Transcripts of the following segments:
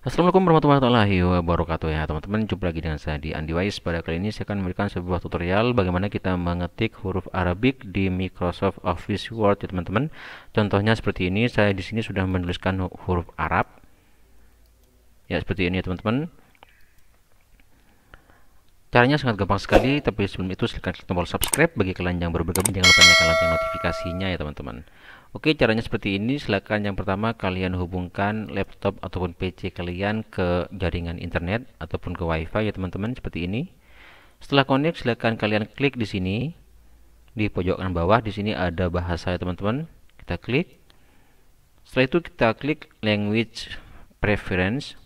Assalamualaikum warahmatullahi wabarakatuh ya teman-teman Jumpa lagi dengan saya di Andi Wais Pada kali ini saya akan memberikan sebuah tutorial Bagaimana kita mengetik huruf Arabik di Microsoft Office Word ya teman-teman Contohnya seperti ini Saya di sini sudah menuliskan huruf Arab Ya seperti ini ya teman-teman Caranya sangat gampang sekali Tapi sebelum itu silahkan klik tombol subscribe Bagi kalian yang baru bergabung jangan lupa nyalakan lonceng notifikasinya ya teman-teman Oke, caranya seperti ini. Silakan yang pertama kalian hubungkan laptop ataupun PC kalian ke jaringan internet ataupun ke WiFi ya teman-teman seperti ini. Setelah connect, silakan kalian klik di sini di pojok kanan bawah. Di sini ada bahasa ya teman-teman. Kita klik. Setelah itu kita klik language preference.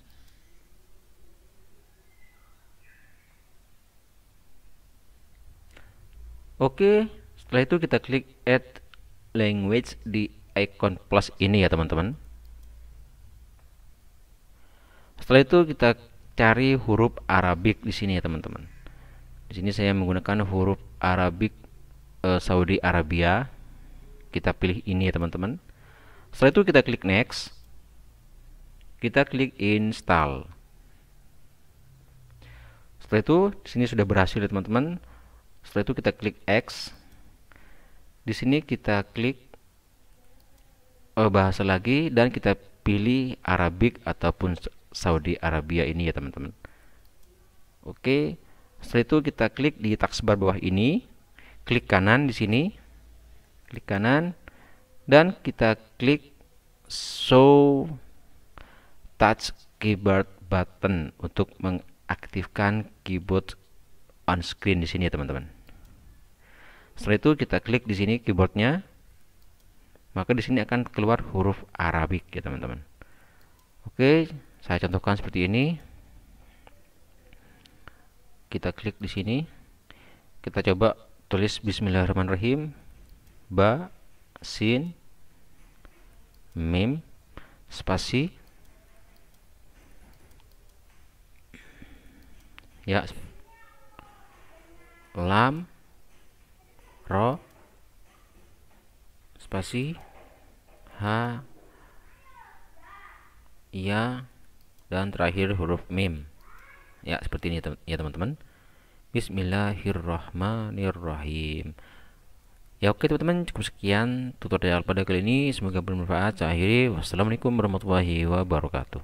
Oke, setelah itu kita klik add language di icon plus ini ya teman-teman setelah itu kita cari huruf Arabik di sini ya teman-teman di sini saya menggunakan huruf Arabik e, eh, Saudi Arabia kita pilih ini ya teman-teman setelah itu kita klik next kita klik install setelah itu di sini sudah berhasil ya teman-teman setelah itu kita klik X di sini kita klik eh, bahasa lagi dan kita pilih Arabik ataupun Saudi Arabia ini ya teman-teman. Oke, setelah itu kita klik di taskbar bawah ini, klik kanan di sini, klik kanan dan kita klik show touch keyboard button untuk mengaktifkan keyboard on screen di sini ya teman-teman. Setelah itu kita klik di sini keyboardnya, maka di sini akan keluar huruf Arabik ya teman-teman. Oke, saya contohkan seperti ini. Kita klik di sini, kita coba tulis Bismillahirrahmanirrahim, ba, sin, mim, spasi. Ya, lam, ro spasi H, iya dan terakhir huruf mim ya seperti ini ya teman-teman Bismillahirrahmanirrahim ya oke teman-teman cukup sekian tutorial pada kali ini semoga bermanfaat saya akhiri wassalamualaikum warahmatullahi wabarakatuh